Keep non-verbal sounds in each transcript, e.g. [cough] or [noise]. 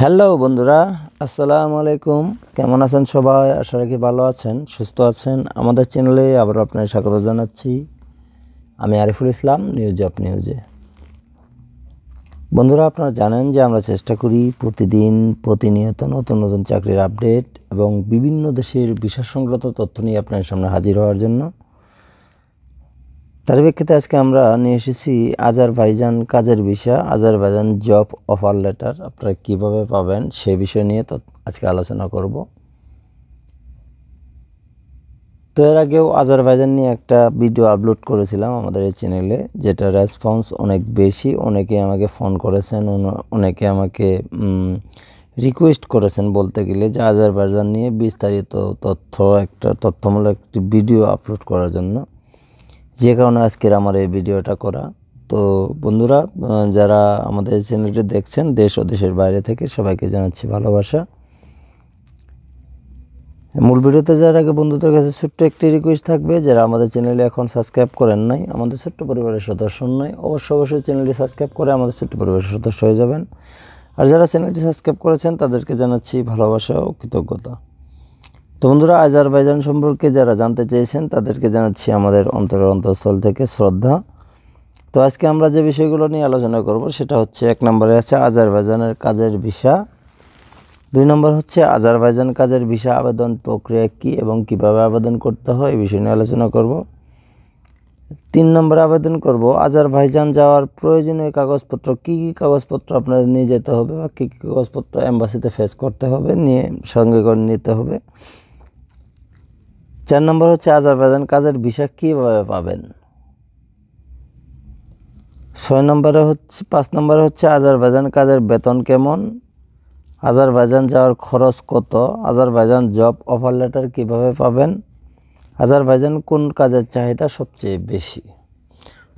hello বন্ধুরা আসসালামু আলাইকুম কেমন আছেন সবাই আশা রাখি ভালো আছেন সুস্থ আছেন আমাদের চ্যানেলে আবার আপনাকে স্বাগত জানাচ্ছি আমি আরিফুল ইসলাম নিউজ অফ নিউজে বন্ধুরা আপনারা জানেন যে আমরা চেষ্টা করি প্রতিদিন প্রতিনিয়ত নতুন নতুন চাকরির আপডেট এবং বিভিন্ন দেশের বিশেষ সংক্রান্ত তথ্য নিয়ে আপনার সামনে হাজির হওয়ার জন্য তার প্রেক্ষিতে আজকে আমরা নিয়ে এসেছি আজারবাইজান কাজের বিষয় আজারবাইজান জব অফার লেটার আপনারা কিভাবে পাবেন সে বিষয় নিয়ে তো আজকে আলোচনা করব তো এর আগেও আজারবাইজান নিয়ে একটা ভিডিও আপলোড করেছিলাম আমাদের এই চ্যানেলে যেটা রেসপন্স অনেক বেশি অনেকে আমাকে ফোন করেছেন অনেকে আমাকে রিকোয়েস্ট করেছেন বলতে গেলে যে আজারবাইজান নিয়ে বিস্তারিত তথ্য একটা তথ্যমূলক একটি ভিডিও আপলোড করার জন্য যে কারণে আজকের আমার এই ভিডিওটা করা তো বন্ধুরা যারা আমাদের চ্যানেলটি দেখছেন দেশ ও দেশের বাইরে থেকে সবাইকে জানাচ্ছি ভালোবাসা মূল ভিডিওতে যারা আগে বন্ধুদের কাছে ছোট্ট একটি রিকোয়েস্ট থাকবে যারা আমাদের চ্যানেলে এখন সাবস্ক্রাইব করেন নাই আমাদের ছোট্ট পরিবারের সদস্য নয় অবশ্য অবশ্যই চ্যানেলটি সাবস্ক্রাইব করে আমাদের ছোট্ট পরিবারের সদস্য হয়ে যাবেন আর যারা চ্যানেলটি সাবস্ক্রাইব করেছেন তাদেরকে জানাচ্ছি ভালোবাসা ও কৃতজ্ঞতা তো বন্ধুরা আজারবাইজান সম্পর্কে যারা জানতে চেয়েছেন তাদেরকে জানাচ্ছি আমাদের অন্তরের অন্তঃস্থল থেকে শ্রদ্ধা তো আজকে আমরা যে বিষয়গুলো নিয়ে আলোচনা করব সেটা হচ্ছে এক নম্বরে আছে আজারবাইজানের কাজের ভিসা দুই নম্বর হচ্ছে আজারবাইজান কাজের ভিসা আবেদন প্রক্রিয়া কী এবং কিভাবে আবেদন করতে হয় এই বিষয় নিয়ে আলোচনা করব তিন নম্বরে আবেদন করব আজারবাইজান যাওয়ার প্রয়োজনীয় কাগজপত্র কী কী কাগজপত্র আপনাদের নিয়ে যেতে হবে বা কী কী কাগজপত্র অ্যাম্বাসিতে ফেস করতে হবে নিয়ে সঙ্গে করে নিতে হবে চার নম্বর হচ্ছে আজারবাইজান কাজের বিষাক কীভাবে পাবেন ছয় নম্বরে হচ্ছে পাঁচ নম্বরে হচ্ছে আজারবাইজান কাজের বেতন কেমন আজারবাইজান যাওয়ার খরচ কত আজারবাইজান জব অফার লেটার কীভাবে পাবেন আজারবাইজান কোন কাজের চাহিদা সবচেয়ে বেশি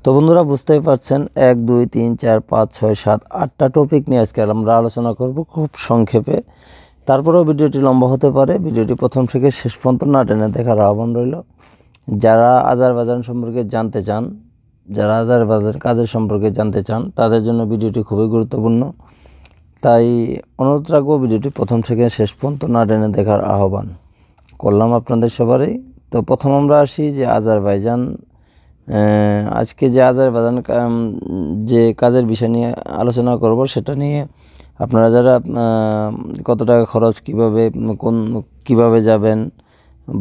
তো বন্ধুরা বুঝতেই পারছেন এক দুই তিন চার পাঁচ ছয় সাত আটটা টপিক নিয়ে আজকে আমরা আলোচনা করব খুব সংক্ষেপে তারপরেও ভিডিওটি লম্বা হতে পারে ভিডিওটি প্রথম থেকে শেষ পর্যন্ত না টেনে দেখার আহ্বান রইল যারা আজারবাজান সম্পর্কে জানতে চান যারা বাজার কাজের সম্পর্কে জানতে চান তাদের জন্য ভিডিওটি খুবই গুরুত্বপূর্ণ তাই অনুরোধ রাখবো ভিডিওটি প্রথম থেকে শেষ পর্যন্ত না টেনে দেখার আহ্বান করলাম আপনাদের সবারই তো প্রথম আমরা আসি যে আজারবাইজান আজকে যে বাজান যে কাজের বিষয় নিয়ে আলোচনা করব সেটা নিয়ে আপনারা যারা কত টাকা খরচ কিভাবে কোন কিভাবে যাবেন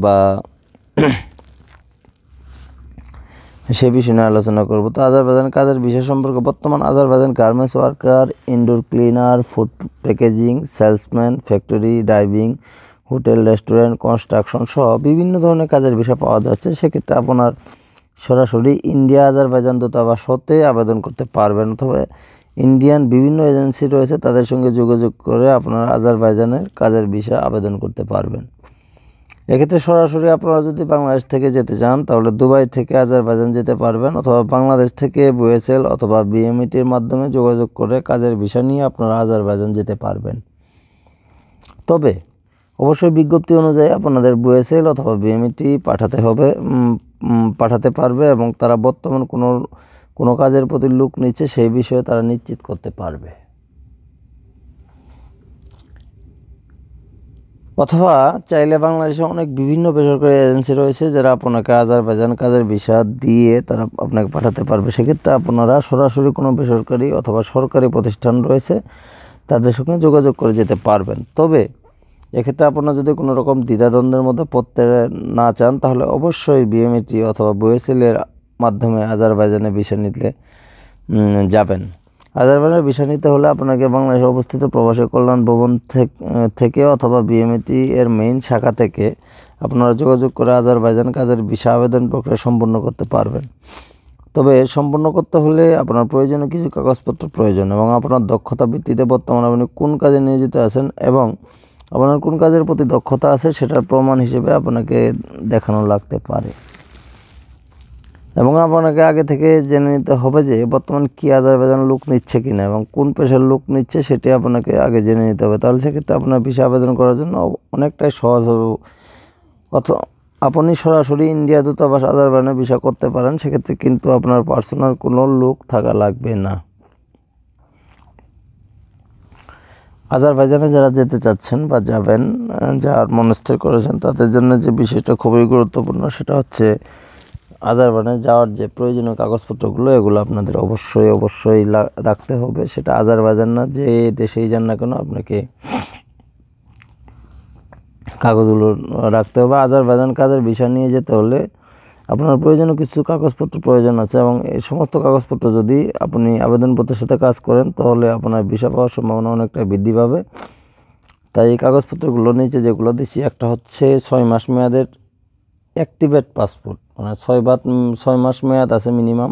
বা [coughs] সে বিষয় নিয়ে আলোচনা করবো তো আজারবাইজান কাজের বিষয় সম্পর্কে বর্তমান Azerbaijan garments worker indoor cleaner food packaging salesman factory driving hotel restaurant construction সহ বিভিন্ন ধরনের কাজের বিষয় পাওয়া যাচ্ছে সেক্ষেত্রে আপনার সরাসরি ইন্ডিয়া আজারবাইজান দূতাবাস হতে আবেদন করতে পারবেন অথবা ইন্ডিয়ান বিভিন্ন এজেন্সি রয়েছে তাদের সঙ্গে যোগাযোগ করে আপনারা আজারবাইজানের কাজের বিষয়ে আবেদন করতে পারবেন এক্ষেত্রে সরাসরি আপনারা যদি বাংলাদেশ থেকে যেতে চান তাহলে দুবাই থেকে আজারবাইজান যেতে পারবেন অথবা বাংলাদেশ থেকে বুয়েসেল অথবা বিএমইটির মাধ্যমে যোগাযোগ করে কাজের ভিসা নিয়ে আপনারা আজারবাইজান যেতে পারবেন তবে অবশ্যই বিজ্ঞপ্তি অনুযায়ী আপনাদের বুয়েসেল অথবা বিএমইটি পাঠাতে হবে পাঠাতে পারবে এবং তারা বর্তমান কোনো কোনো কাজের প্রতি লুক নিচ্ছে সেই বিষয়ে তারা নিশ্চিত করতে পারবে অথবা চাইলে বাংলাদেশে অনেক বিভিন্ন বেসরকারি এজেন্সি রয়েছে যারা আপনাকে আজারবাইজান কাজের ভিসা দিয়ে তারা আপনাকে পাঠাতে পারবে সেক্ষেত্রে আপনারা সরাসরি কোনো বেসরকারি অথবা সরকারি প্রতিষ্ঠান রয়েছে তাদের সঙ্গে যোগাযোগ করে যেতে পারবেন তবে এক্ষেত্রে আপনারা যদি কোনো রকম দ্বিধাদ্বন্দ্বের মধ্যে পড়তে না চান তাহলে অবশ্যই বিএমএটি অথবা বুয়েসেলের মাধ্যমে আজারবাইজানে ভিসা নিতে যাবেন আজারবাইজানের ভিসা নিতে হলে আপনাকে বাংলাদেশে অবস্থিত প্রবাসী কল্যাণ ভবন থেকে অথবা বিএমএটি এর মেইন শাখা থেকে আপনারা যোগাযোগ করে আজারবাইজান কাজের ভিসা আবেদন প্রক্রিয়া সম্পূর্ণ করতে পারবেন তবে সম্পূর্ণ করতে হলে আপনার প্রয়োজনীয় কিছু কাগজপত্র প্রয়োজন এবং আপনার দক্ষতা ভিত্তিতে বর্তমানে আপনি কোন কাজে নিয়োজিত আছেন এবং আপনার কোন কাজের প্রতি দক্ষতা আছে সেটার প্রমাণ হিসেবে আপনাকে দেখানো লাগতে পারে এবং আপনাকে আগে থেকে জেনে নিতে হবে যে বর্তমান কী আজারবাইজান লোক নিচ্ছে কি না এবং কোন পেশার লোক নিচ্ছে সেটি আপনাকে আগে জেনে নিতে হবে তাহলে সেক্ষেত্রে আপনার বিষয় আবেদন করার জন্য অনেকটাই সহজ হবে অথ আপনি সরাসরি ইন্ডিয়া দূতাবাস আজারবাইজানে বিষয় করতে পারেন সেক্ষেত্রে কিন্তু আপনার পার্সোনাল কোনো লোক থাকা লাগবে না আজারবাইজানে যারা যেতে চাচ্ছেন বা যাবেন যার মনস্থির করেছেন তাদের জন্য যে বিষয়টা খুবই গুরুত্বপূর্ণ সেটা হচ্ছে আজারবানে যাওয়ার যে প্রয়োজনীয় কাগজপত্রগুলো এগুলো আপনাদের অবশ্যই অবশ্যই রাখতে হবে সেটা আজারবাইজান না যে দেশেই যান না কেন আপনাকে কাগজগুলো রাখতে হবে আজারবাইজান কাজের বিষয় নিয়ে যেতে হলে আপনার প্রয়োজনীয় কিছু কাগজপত্র প্রয়োজন আছে এবং এই সমস্ত কাগজপত্র যদি আপনি আবেদনপত্রের সাথে কাজ করেন তাহলে আপনার ভিসা পাওয়ার সম্ভাবনা অনেকটা বৃদ্ধি পাবে তাই এই কাগজপত্রগুলো নিচে যেগুলো দিচ্ছি একটা হচ্ছে ছয় মাস মেয়াদের অ্যাক্টিভেট পাসপোর্ট মানে ছয় বাত ছয় মাস মেয়াদ আছে মিনিমাম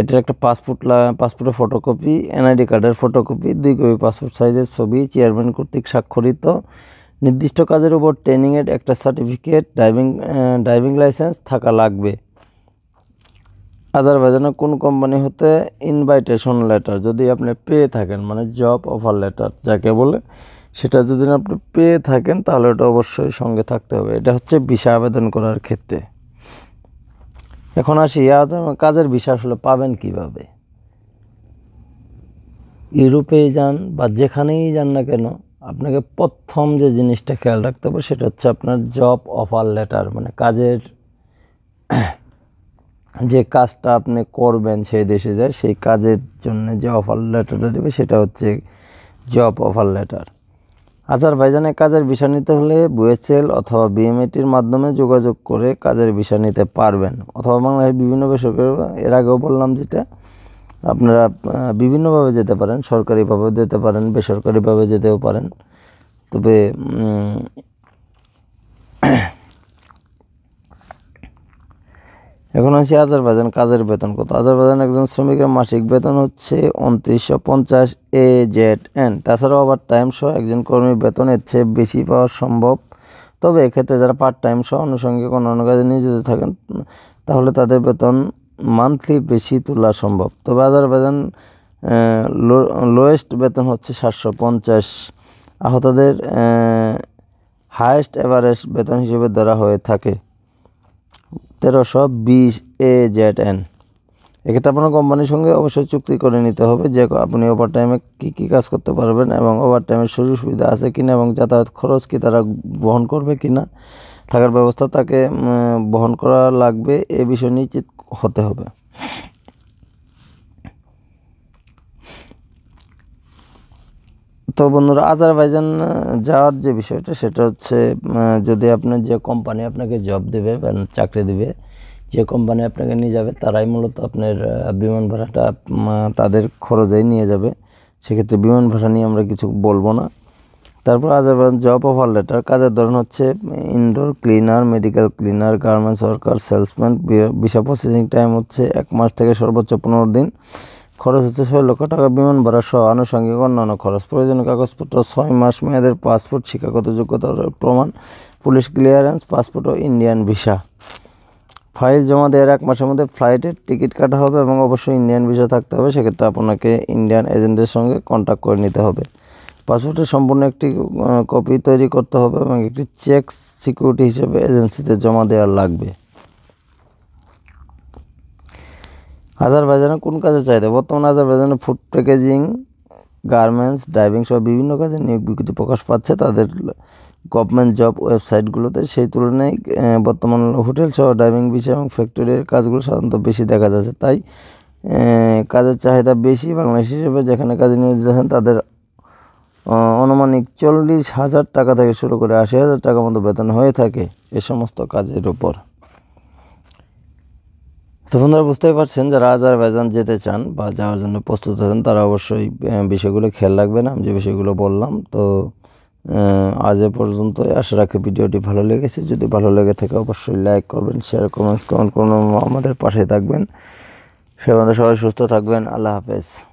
এটার একটা পাসপোর্ট পাসপোর্টের ফটোকপি এনআইডি কার্ডের ফটোকপি দুই কপি পাসপোর্ট সাইজের ছবি চেয়ারম্যান কর্তৃক স্বাক্ষরিত নির্দিষ্ট কাজের উপর ট্রেনিংয়ের একটা সার্টিফিকেট ড্রাইভিং ড্রাইভিং লাইসেন্স থাকা লাগবে আজারবাইজানে কোন কোম্পানি হতে ইনভাইটেশন লেটার যদি আপনি পেয়ে থাকেন মানে জব অফার লেটার যাকে বলে সেটা যদি আপনি পেয়ে থাকেন তাহলে ওটা অবশ্যই সঙ্গে থাকতে হবে এটা হচ্ছে ভিসা আবেদন করার ক্ষেত্রে এখন আসি কাজের ভিসা আসলে পাবেন কিভাবে ইউরোপে যান বা যেখানেই যান না কেন আপনাকে প্রথম যে জিনিসটা খেয়াল রাখতে হবে সেটা হচ্ছে আপনার জব অফার লেটার মানে কাজের যে কাজটা আপনি করবেন সেই দেশে যায় সেই কাজের জন্য যে অফার লেটারটা দেবে সেটা হচ্ছে জব অফার লেটার আজারবাইজানে কাজের বিষয় নিতে হলে বুয়েসেল অথবা বিএমএটির মাধ্যমে যোগাযোগ করে কাজের বিষয় নিতে পারবেন অথবা বাংলাদেশের বিভিন্ন বেসরকারি এর আগেও বললাম যেটা আপনারা বিভিন্নভাবে যেতে পারেন সরকারিভাবে যেতে পারেন বেসরকারিভাবে যেতেও পারেন তবে এখন আসি আজারবাইজান কাজের বেতন কত আজারবাইজান একজন শ্রমিকের মাসিক বেতন হচ্ছে উনত্রিশশো পঞ্চাশ এ জেড এন তাছাড়াও আবার টাইম সহ একজন কর্মীর বেতনের চেয়ে বেশি পাওয়া সম্ভব তবে এক্ষেত্রে যারা পার্ট টাইম সহ অনুষঙ্গে কোনো অন্য কাজে নিয়োজিত থাকেন তাহলে তাদের বেতন মান্থলি বেশি তোলা সম্ভব তবে আজারবাইজান লোয়েস্ট বেতন হচ্ছে সাতশো পঞ্চাশ আহতদের হায়েস্ট এভারেস্ট বেতন হিসেবে ধরা হয়ে থাকে তেরোশো বিশ এ জেড এন এক্ষেত্রে আপনার কোম্পানির সঙ্গে অবশ্যই চুক্তি করে নিতে হবে যে আপনি ওভার টাইমে কী কী কাজ করতে পারবেন এবং ওভার টাইমের সুযোগ সুবিধা আছে কিনা এবং যাতায়াত খরচ কি তারা বহন করবে কি না থাকার ব্যবস্থা তাকে বহন করা লাগবে এ বিষয়ে নিশ্চিত হতে হবে তো বন্ধুরা আজারবাইজান যাওয়ার যে বিষয়টা সেটা হচ্ছে যদি আপনি যে কোম্পানি আপনাকে জব দেবে বা চাকরি দেবে যে কোম্পানি আপনাকে নিয়ে যাবে তারাই মূলত আপনার বিমান ভাড়াটা তাদের খরচেই নিয়ে যাবে সেক্ষেত্রে বিমান ভাড়া নিয়ে আমরা কিছু বলবো না তারপর আজারবাইজান জব অফার লেটার কাজের ধরন হচ্ছে indoor cleaner medical cleaner garments worker salesman visa processing time হচ্ছে এক মাস থেকে সর্বোচ্চ পনেরো দিন খরচ হচ্ছে ছয় লক্ষ টাকা বিমান ভাড়া সহ আনুষঙ্গিক অন্যান্য খরচ প্রয়োজনীয় কাগজপত্র ছয় মাস মেয়াদের পাসপোর্ট শিক্ষাগত যোগ্যতার প্রমাণ পুলিশ ক্লিয়ারেন্স পাসপোর্ট ও ইন্ডিয়ান ভিসা ফাইল জমা দেওয়ার এক মাসের মধ্যে ফ্লাইটের টিকিট কাটা হবে এবং অবশ্যই ইন্ডিয়ান ভিসা থাকতে হবে সেক্ষেত্রে আপনাকে ইন্ডিয়ান এজেন্টের সঙ্গে কন্ট্যাক্ট করে নিতে হবে পাসপোর্টের সম্পূর্ণ একটি কপি তৈরি করতে হবে এবং একটি চেক সিকিউরিটি হিসেবে এজেন্সিতে জমা দেওয়া লাগবে আজারবাইজানে কোন কাজে চাহিদা বর্তমানে আজারবাইজানে ফুড প্যাকেজিং গার্মেন্টস ড্রাইভিং সহ বিভিন্ন কাজে নিয়োগ বিজ্ঞপ্তি প্রকাশ পাচ্ছে তাদের গভর্নমেন্ট জব ওয়েবসাইটগুলোতে সেই তুলনায় বর্তমান হোটেল সহ ড্রাইভিং বিষয় এবং ফ্যাক্টরির কাজগুলো সাধারণত বেশি দেখা যাচ্ছে তাই কাজের চাহিদা বেশি বাংলাদেশ হিসেবে যেখানে কাজে নিয়োজিত হন তাদের অনুমানিক চল্লিশ হাজার টাকা থেকে শুরু করে আশি হাজার টাকা মতো বেতন হয়ে থাকে এ সমস্ত কাজের উপর তো বন্ধুরা বুঝতেই পারছেন যারা আজারবাইজান যেতে চান বা যাওয়ার জন্য প্রস্তুত আছেন তারা অবশ্যই বিষয়গুলো খেয়াল রাখবেন আমি যে বিষয়গুলো বললাম তো আজ এ পর্যন্ত আশা রাখি ভিডিওটি ভালো লেগেছে যদি ভালো লেগে থাকে অবশ্যই লাইক করবেন শেয়ার কমেন্টস কমেন্ট করুন আমাদের পাশে থাকবেন সে বন্ধু সবাই সুস্থ থাকবেন আল্লাহ হাফেজ